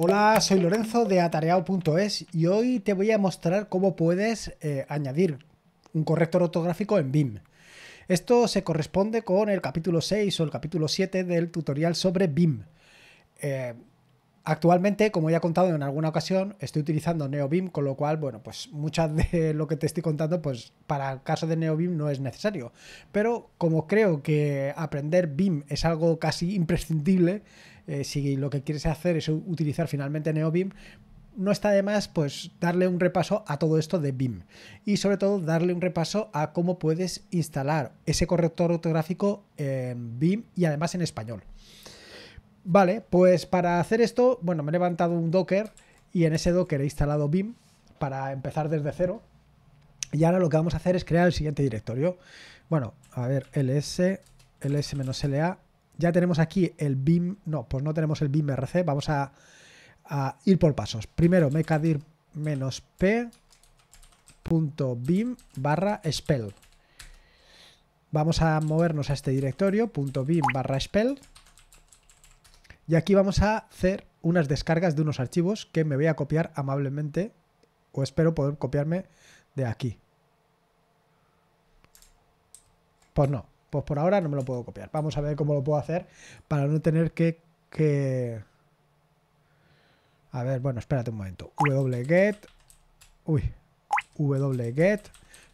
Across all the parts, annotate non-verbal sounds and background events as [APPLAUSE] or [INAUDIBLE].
Hola, soy Lorenzo de atareado.es y hoy te voy a mostrar cómo puedes eh, añadir un corrector ortográfico en BIM. Esto se corresponde con el capítulo 6 o el capítulo 7 del tutorial sobre BIM. Eh, actualmente, como ya he contado en alguna ocasión, estoy utilizando NeoBIM, con lo cual, bueno, pues muchas de lo que te estoy contando, pues para el caso de NeoBIM no es necesario. Pero como creo que aprender BIM es algo casi imprescindible, eh, si lo que quieres hacer es utilizar finalmente neobim, no está de más pues darle un repaso a todo esto de BIM y sobre todo darle un repaso a cómo puedes instalar ese corrector ortográfico en BIM y además en español. Vale, pues para hacer esto, bueno, me he levantado un Docker y en ese Docker he instalado BIM para empezar desde cero. Y ahora lo que vamos a hacer es crear el siguiente directorio. Bueno, a ver, ls, ls-la ya tenemos aquí el BIM. No, pues no tenemos el BIM RC. Vamos a, ir por pasos. Primero, mecadir pbim barra spell. Vamos a movernos a este directorio, .bim barra spell. Y aquí vamos a hacer unas descargas de unos archivos que me voy a copiar amablemente, o espero poder copiarme de aquí. Pues no, pues por ahora no me lo puedo copiar. Vamos a ver cómo lo puedo hacer para no tener que... que... A ver, bueno, espérate un momento. wget. Uy. wget.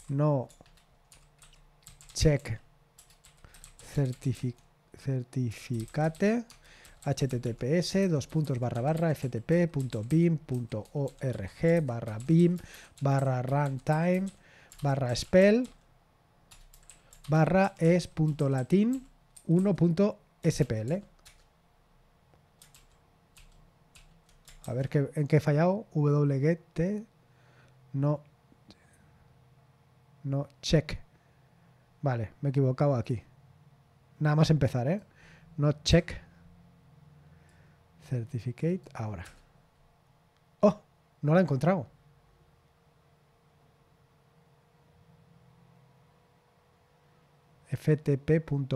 No. Check. certificate. https dos puntos barra barra ftp.bim.org barra bim barra runtime barra spell barra es.latin 1.spl. A ver qué, en qué he fallado. wget no no check. Vale, me he equivocado aquí. Nada más empezar, ¿eh? No check. Certificate ahora. Oh, no la he encontrado. ftp.bim.org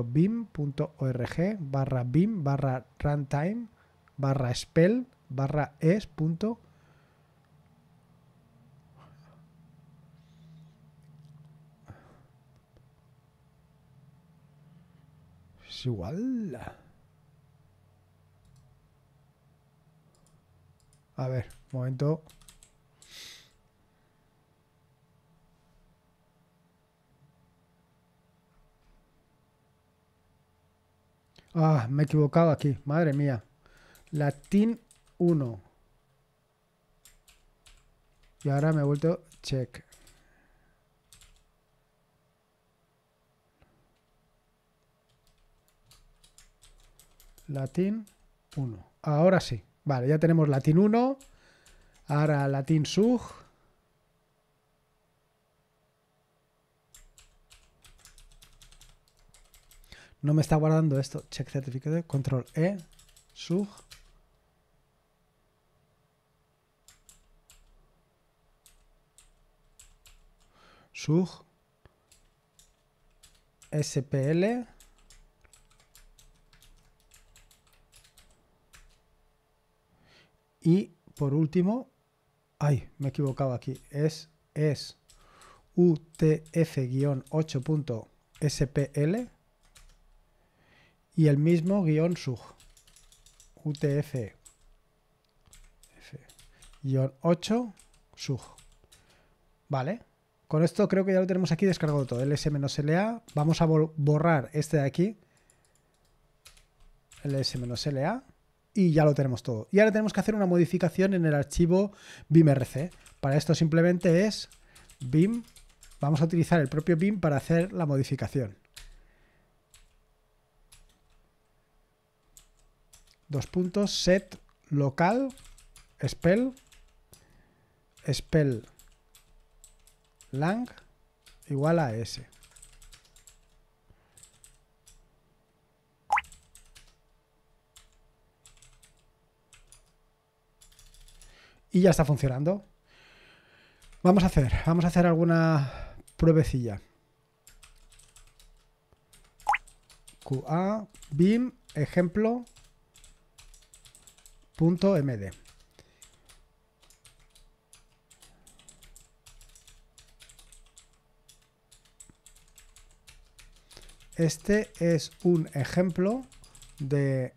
barra bim barra runtime barra spell barra es punto es igual a ver momento Ah, me he equivocado aquí. Madre mía. Latín 1. Y ahora me he vuelto check. Latín 1. Ahora sí. Vale, ya tenemos latín 1. Ahora latín sug. No me está guardando esto. Check certificate. Control E. Sug. Sug. SPL. Y por último, ay, me he equivocado aquí, es, es UTF-8.spl y el mismo guión sug utf 8 sug vale con esto creo que ya lo tenemos aquí descargado todo ls-la vamos a borrar este de aquí ls-la y ya lo tenemos todo y ahora tenemos que hacer una modificación en el archivo bimrc para esto simplemente es bim vamos a utilizar el propio bim para hacer la modificación Dos puntos, set local, spell, spell lang igual a s. Y ya está funcionando. Vamos a hacer, vamos a hacer alguna pruebecilla. QA, BIM, ejemplo, .md. Este es un ejemplo de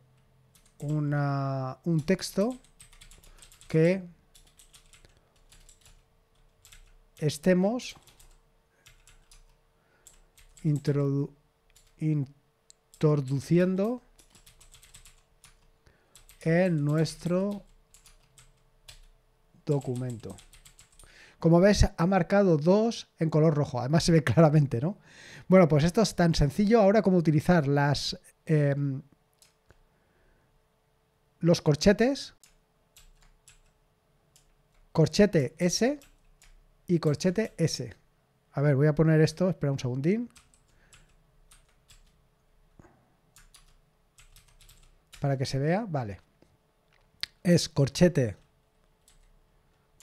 una, un texto que estemos introduciendo en nuestro documento. Como ves, ha marcado dos en color rojo. Además se ve [LAUGHS] claramente, ¿no? Bueno, pues esto es tan sencillo ahora como utilizar las, em, los corchetes. Corchete S y corchete S. A ver, voy a poner esto, espera un segundín. Para que se vea, vale es corchete,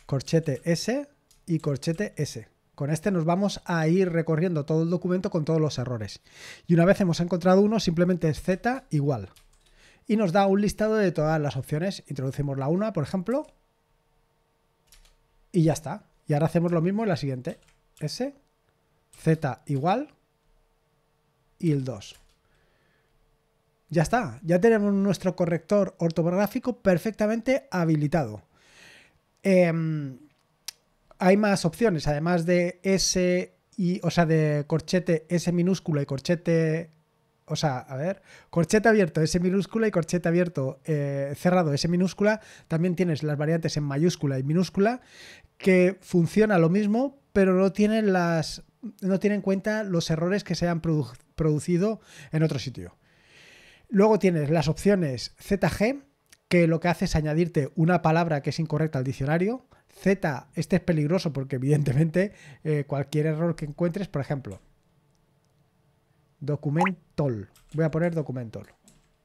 corchete S y corchete S. Con este nos vamos a ir recorriendo todo el documento con todos los errores. Y una vez hemos encontrado uno, simplemente es Z igual. Y nos da un listado de todas las opciones. Introducimos la 1, por ejemplo. Y ya está. Y ahora hacemos lo mismo en la siguiente. S, Z igual y el 2. Ya está, ya tenemos nuestro corrector ortográfico perfectamente habilitado. Em, hay más opciones, además de S y, o sea, de corchete S minúscula y corchete, o sea, a ver, corchete abierto S minúscula y corchete abierto eh, cerrado S minúscula, también tienes las variantes en mayúscula y minúscula, que funciona lo mismo, pero no tienen las, no tienen en cuenta los errores que se han producido en otro sitio. Luego tienes las opciones ZG, que lo que hace es añadirte una palabra que es incorrecta al diccionario. Z, este es peligroso porque evidentemente eh, cualquier error que encuentres, por ejemplo, documentol. Voy a poner documentol.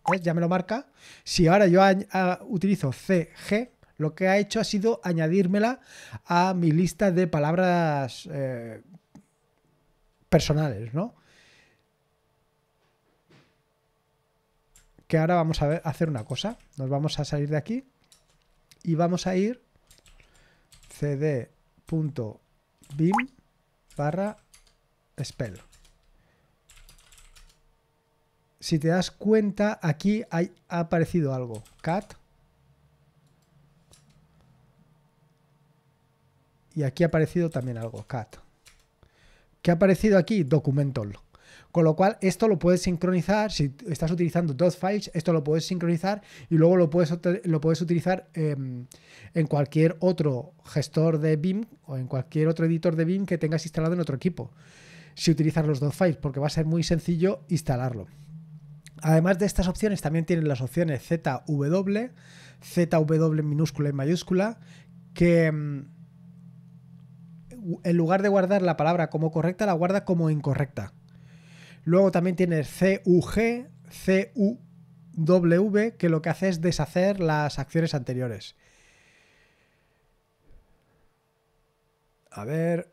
¿Ves? Ya me lo marca. Si ahora yo ah, utilizo CG, lo que ha hecho ha sido añadírmela a mi lista de palabras eh, personales, ¿no? ahora vamos a, hacer una cosa. Nos vamos a salir de aquí y vamos a ir cd.bim barra spell. Si te das cuenta, aquí ha aparecido algo. Cat. Y aquí ha aparecido también algo. Cat. ¿Qué ha aparecido aquí? Documental. Con lo cual, esto lo puedes sincronizar, si estás utilizando dos files, esto lo puedes sincronizar y luego lo puedes, lo puedes utilizar em, en cualquier otro gestor de BIM o en cualquier otro editor de BIM que tengas instalado en otro equipo, si utilizas los dos files, porque va a ser muy sencillo instalarlo. Además de estas opciones, también tienen las opciones ZW, ZW minúscula y mayúscula, que em, en lugar de guardar la palabra como correcta, la guarda como incorrecta. Luego también tienes CUG, w que lo que hace es deshacer las acciones anteriores. A ver.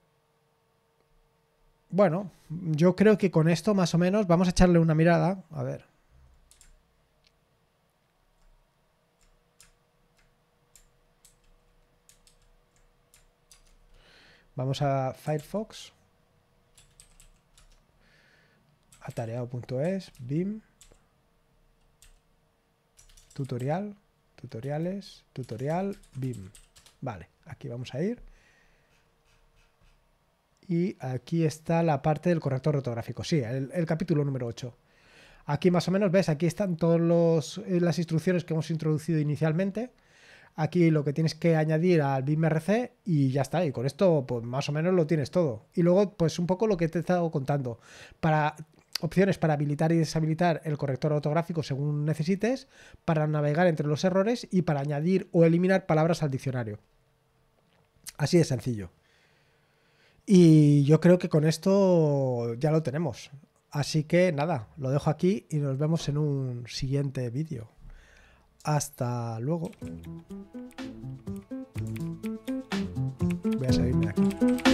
Bueno, yo creo que con esto más o menos vamos a echarle una mirada. A ver. Vamos a Firefox atareado.es, BIM, tutorial, tutoriales, tutorial, BIM. Vale, aquí vamos a ir. Y aquí está la parte del corrector ortográfico, sí, el, capítulo número 8. Aquí más o menos, ves, aquí están todas eh, las instrucciones que hemos introducido inicialmente. Aquí lo que tienes que añadir al BIMRC y ya está. Y con esto, pues más o menos lo tienes todo. Y luego, pues un poco lo que te he estado contando. Para opciones para habilitar y deshabilitar el corrector ortográfico según necesites, para navegar entre los errores y para añadir o eliminar palabras al diccionario. Así de sencillo. Y yo creo que con esto ya lo tenemos. Así que nada, lo dejo aquí y nos vemos en un siguiente vídeo. Hasta luego. Voy a salirme aquí.